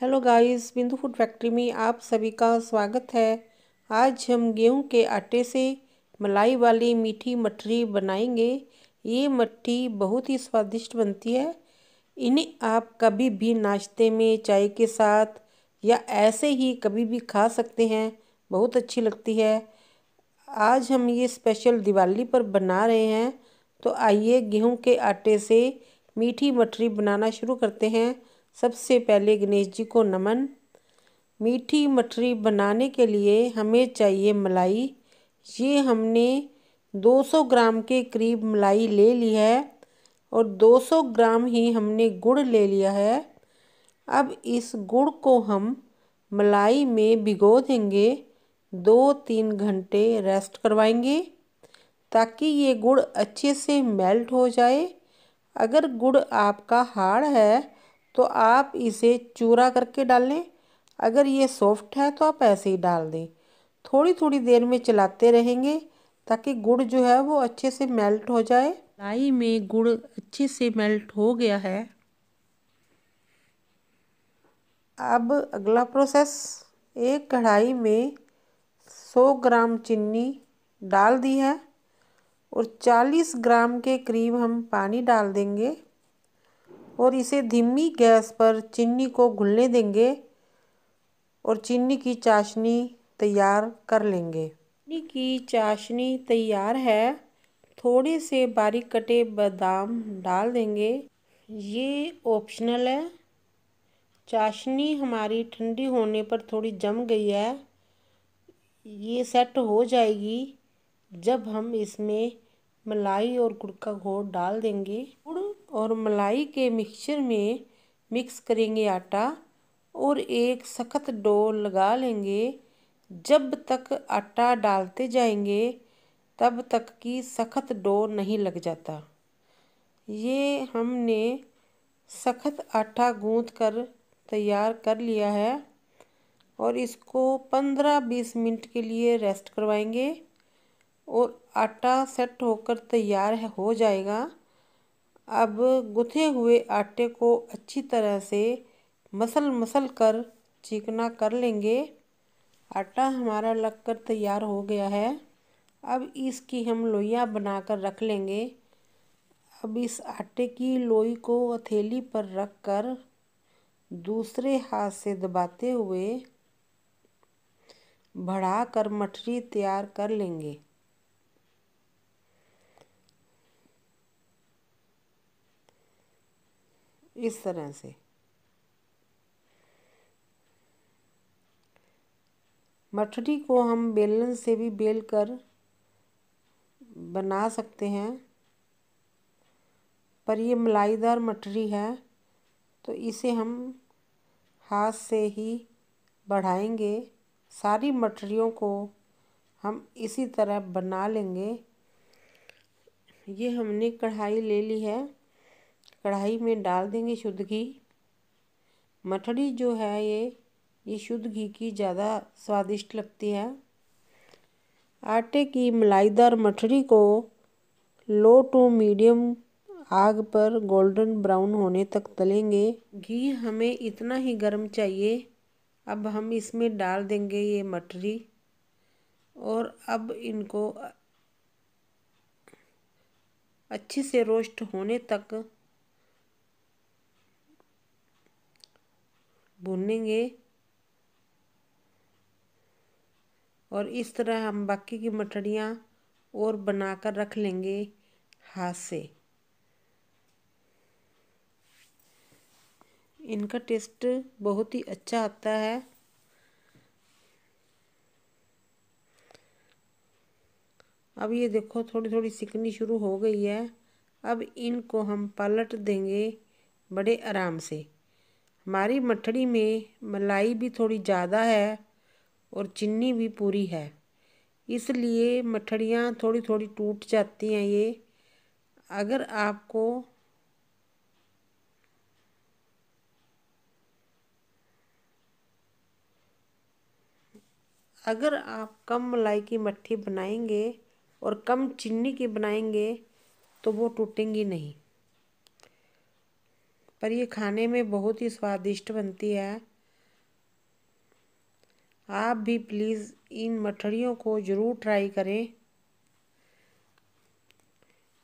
hello guys Bindu food factory में आप सभी का स्वागत है आज हम गेहूं के आटे से मलाई वाली मीठी मठरी बनाएंगे ये मट्ठी बहुत ही स्वादिष्ट बनती है इन्हें आप कभी भी नाश्ते में चाय के साथ या ऐसे ही कभी भी खा सकते हैं बहुत अच्छी लगती है आज हम ये स्पेशल दिवाली पर बना रहे हैं तो आइए गेहूं के आटे से मीठी मठरी बनाना शुरू करते हैं सबसे पहले गणेश जी को नमन मीठी मठरी बनाने के लिए हमें चाहिए मलाई ये हमने 200 ग्राम के करीब मलाई ले ली है और 200 ग्राम ही हमने गुड़ ले लिया है अब इस गुड़ को हम मलाई में भिगो देंगे दो तीन घंटे रेस्ट करवाएंगे ताकि ये गुड़ अच्छे से मेल्ट हो जाए अगर गुड़ आपका हार्ड है तो आप इसे चूरा करके डालें अगर ये सॉफ्ट है तो आप ऐसे ही डाल दें थोड़ी थोड़ी देर में चलाते रहेंगे ताकि गुड़ जो है वो अच्छे से मेल्ट हो जाए लाई में गुड़ अच्छे से मेल्ट हो गया है अब अगला प्रोसेस एक कढ़ाई में 100 ग्राम चीनी डाल दी है और 40 ग्राम के करीब हम पानी डाल देंगे और इसे धीमी गैस पर चीनी को घुलने देंगे और चीनी की चाशनी तैयार कर लेंगे चीनी की चाशनी तैयार है थोड़े से बारीक कटे बादाम डाल देंगे ये ऑप्शनल है चाशनी हमारी ठंडी होने पर थोड़ी जम गई है ये सेट हो जाएगी जब हम इसमें मलाई और गुड़ का घोल डाल देंगे और मलाई के मिक्सचर में मिक्स करेंगे आटा और एक सख्त डो लगा लेंगे जब तक आटा डालते जाएंगे तब तक कि सख्त डो नहीं लग जाता ये हमने सख्त आटा गूँथ कर तैयार कर लिया है और इसको पंद्रह बीस मिनट के लिए रेस्ट करवाएंगे और आटा सेट होकर तैयार हो जाएगा अब गुथे हुए आटे को अच्छी तरह से मसल मसल कर चिकना कर लेंगे आटा हमारा लगकर तैयार हो गया है अब इसकी हम लोइयाँ बनाकर रख लेंगे अब इस आटे की लोई को हथेली पर रख कर दूसरे हाथ से दबाते हुए बढ़ा कर मठरी तैयार कर लेंगे इस तरह से मठरी को हम बेलन से भी बेल कर बना सकते हैं पर ये मलाईदार मठरी है तो इसे हम हाथ से ही बढ़ाएंगे सारी मठरियों को हम इसी तरह बना लेंगे ये हमने कढ़ाई ले ली है कढ़ाई में डाल देंगे शुद्ध घी मठड़ी जो है ये ये शुद्ध घी की ज़्यादा स्वादिष्ट लगती है आटे की मलाईदार मठड़ी को लो टू मीडियम आग पर गोल्डन ब्राउन होने तक तलेंगे घी हमें इतना ही गर्म चाहिए अब हम इसमें डाल देंगे ये मठड़ी और अब इनको अच्छे से रोस्ट होने तक भूनेंगे और इस तरह हम बाकी की मठड़ियाँ और बनाकर रख लेंगे हाथ से इनका टेस्ट बहुत ही अच्छा आता है अब ये देखो थोड़ी थोड़ी सिकनी शुरू हो गई है अब इनको हम पलट देंगे बड़े आराम से हमारी मठड़ी में मलाई भी थोड़ी ज़्यादा है और चीनी भी पूरी है इसलिए मठड़ियाँ थोड़ी थोड़ी टूट जाती हैं ये अगर आपको अगर आप कम मलाई की मट्ठी बनाएंगे और कम चीनी की बनाएंगे तो वो टूटेंगी नहीं पर ये खाने में बहुत ही स्वादिष्ट बनती है आप भी प्लीज़ इन मठड़ियों को ज़रूर ट्राई करें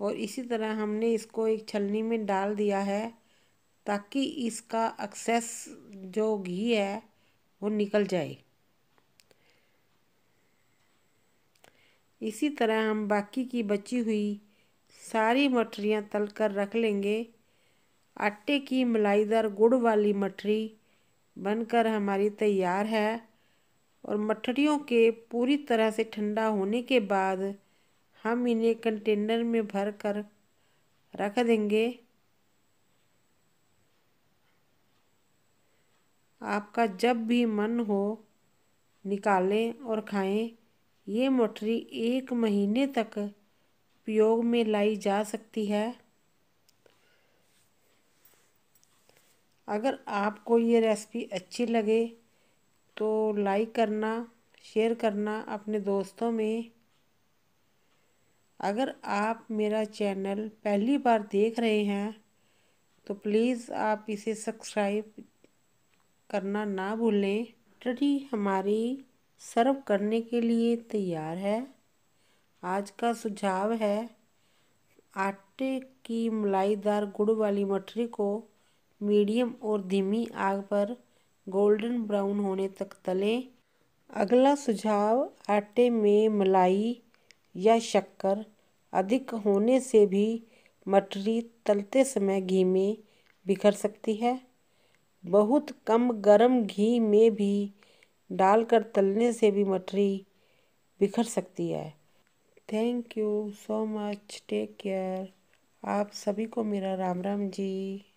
और इसी तरह हमने इसको एक छलनी में डाल दिया है ताकि इसका एक्सेस जो घी है वो निकल जाए इसी तरह हम बाकी की बची हुई सारी मठरियाँ तल कर रख लेंगे आटे की मलाईदार गुड़ वाली मठरी बनकर हमारी तैयार है और मठड़ियों के पूरी तरह से ठंडा होने के बाद हम इन्हें कंटेनर में भर कर रख देंगे आपका जब भी मन हो निकालें और खाएं ये मठरी एक महीने तक उपयोग में लाई जा सकती है अगर आपको ये रेसिपी अच्छी लगे तो लाइक करना शेयर करना अपने दोस्तों में अगर आप मेरा चैनल पहली बार देख रहे हैं तो प्लीज़ आप इसे सब्सक्राइब करना ना भूलें ट्री हमारी सर्व करने के लिए तैयार है आज का सुझाव है आटे की मलाईदार गुड़ वाली मठरी को मीडियम और धीमी आग पर गोल्डन ब्राउन होने तक तलें अगला सुझाव आटे में मलाई या शक्कर अधिक होने से भी मटरी तलते समय घी में बिखर सकती है बहुत कम गरम घी में भी डालकर तलने से भी मटरी बिखर सकती है thank you so much take care आप सभी को मेरा राम राम जी